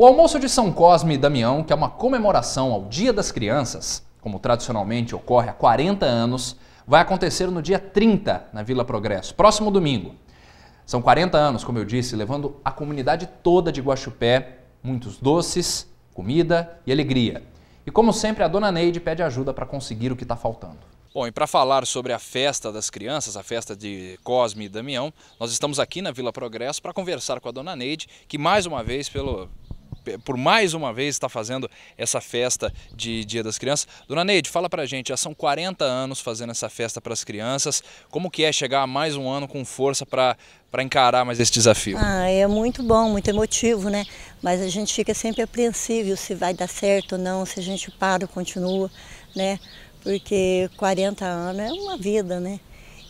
O almoço de São Cosme e Damião, que é uma comemoração ao Dia das Crianças, como tradicionalmente ocorre há 40 anos, vai acontecer no dia 30 na Vila Progresso, próximo domingo. São 40 anos, como eu disse, levando a comunidade toda de Guaxupé muitos doces, comida e alegria. E como sempre, a dona Neide pede ajuda para conseguir o que está faltando. Bom, e para falar sobre a festa das crianças, a festa de Cosme e Damião, nós estamos aqui na Vila Progresso para conversar com a dona Neide, que mais uma vez, pelo, por mais uma vez estar tá fazendo essa festa de Dia das Crianças. Dona Neide, fala pra gente, já são 40 anos fazendo essa festa para as crianças, como que é chegar a mais um ano com força para para encarar mais esse desafio? Ah, é muito bom, muito emotivo, né? Mas a gente fica sempre apreensível se vai dar certo ou não, se a gente para ou continua, né? Porque 40 anos é uma vida, né?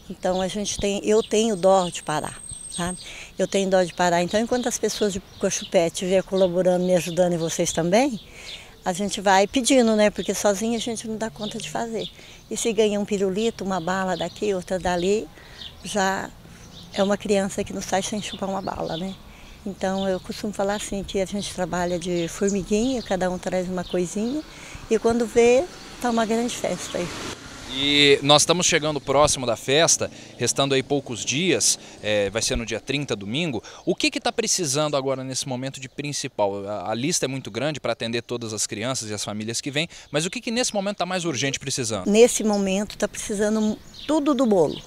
Então a gente tem, eu tenho dó de parar sabe? Eu tenho dó de parar. Então, enquanto as pessoas de Cochupé estiverem colaborando, me ajudando e vocês também, a gente vai pedindo, né? Porque sozinha a gente não dá conta de fazer. E se ganhar um pirulito, uma bala daqui, outra dali, já é uma criança que não sai sem chupar uma bala, né? Então eu costumo falar assim que a gente trabalha de formiguinha, cada um traz uma coisinha e quando vê tá uma grande festa aí. E nós estamos chegando próximo da festa, restando aí poucos dias, é, vai ser no dia 30, domingo. O que está precisando agora nesse momento de principal? A, a lista é muito grande para atender todas as crianças e as famílias que vêm, mas o que, que nesse momento está mais urgente precisando? Nesse momento está precisando tudo do bolo.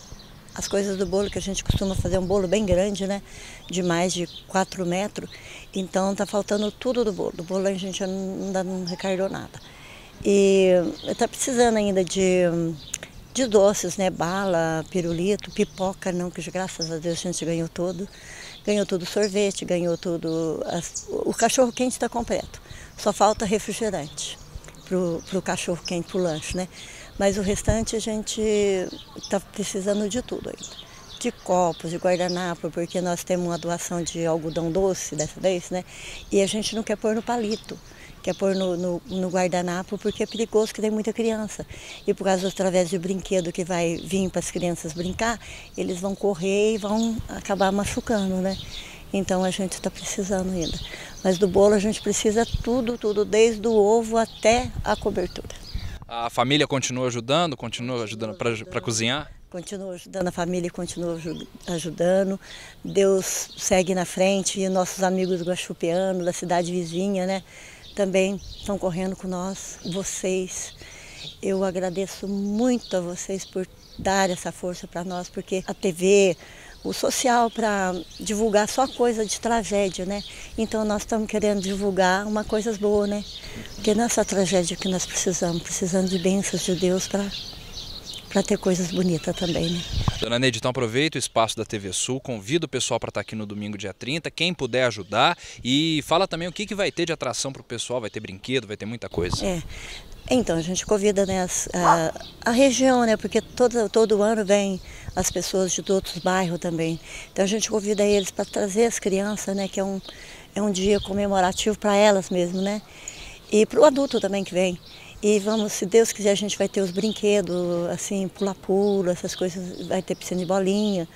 As coisas do bolo, que a gente costuma fazer um bolo bem grande, né? De mais de 4 metros. Então está faltando tudo do bolo. Do bolo a gente ainda não recarregou nada. E está precisando ainda de, de doces, né? Bala, pirulito, pipoca, não, que graças a Deus a gente ganhou tudo. Ganhou tudo sorvete, ganhou tudo. As, o cachorro quente está completo. Só falta refrigerante para o cachorro quente, para o lanche, né? Mas o restante a gente está precisando de tudo ainda de copos, de guardanapo, porque nós temos uma doação de algodão doce dessa vez, né? E a gente não quer pôr no palito quer é pôr no, no, no, guardanapo, porque é perigoso que tem muita criança. E por causa através de brinquedo que vai vir para as crianças brincar, eles vão correr e vão acabar machucando, né? Então a gente está precisando ainda. Mas do bolo a gente precisa tudo, tudo, desde o ovo até a cobertura. A família continua ajudando, continua ajudando para cozinhar? continua ajudando a família, continua ajudando. Deus segue na frente e nossos amigos guaxupeanos da cidade vizinha, né? também estão correndo com nós, vocês. Eu agradeço muito a vocês por dar essa força para nós, porque a TV, o social para divulgar só coisa de tragédia, né? Então nós estamos querendo divulgar uma coisa boa, né? Porque nessa é tragédia que nós precisamos, precisamos de bênçãos de Deus para ter coisas bonitas também, né? Dona Neide, então aproveita o espaço da TV Sul, convida o pessoal para estar tá aqui no domingo, dia 30, quem puder ajudar e fala também o que, que vai ter de atração para o pessoal, vai ter brinquedo, vai ter muita coisa. É. Então, a gente convida né, a, a, região, né, porque todo, todo ano vem as pessoas de outros bairros também. Então, a gente convida eles para trazer as crianças, né, que é um, é um dia comemorativo para elas mesmo, né? E para o adulto também que vem. E vamos, se Deus quiser, a gente vai ter os brinquedos, assim, pula-pula, essas coisas, vai ter piscina de bolinha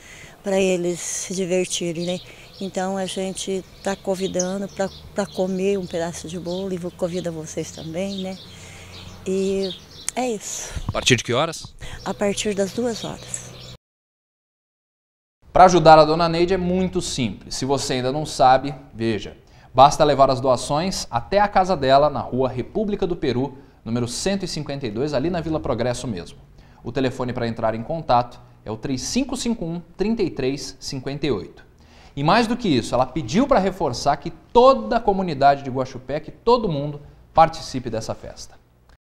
para eles se divertirem, né? Então a gente está convidando para comer um pedaço de bolo e convidar vocês também, né? E é isso. A partir de que horas? A partir das duas horas. Para ajudar a dona Neide é muito simples. Se você ainda não sabe, veja. Basta levar as doações até a casa dela na rua República do Peru, número 152, ali na Vila Progresso mesmo. O telefone para entrar em contato é o 3551 3358. E mais do que isso, ela pediu para reforçar que toda a comunidade de Guaxupé, que todo mundo participe dessa festa.